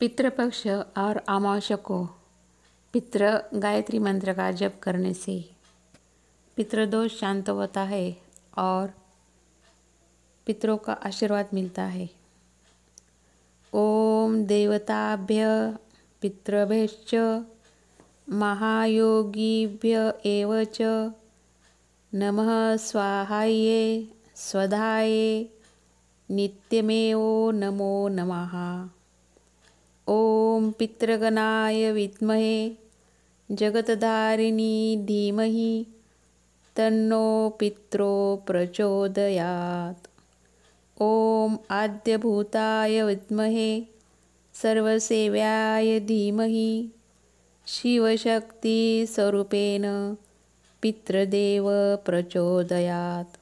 पितृपक्ष और अमावस्या को पितृ गायत्री मंत्र का जप करने से पितृदोष शांत होता है और पितरों का आशीर्वाद मिलता है ओम देवताभ्य पितृभ्य महायोगीभ्य नम च स्वाहाये स्वधाये नित्यमेव नमो नमः ॐ पितृगणाय विद्महे जगतधारिणी धीमहि तन्नो पित्रो प्रचोदयात् ॐ आद्यभूताय विद्महे सर्वसेव्याय धीमहि शिवशक्तिस्वरूपेण पितृदेव प्रचोदयात्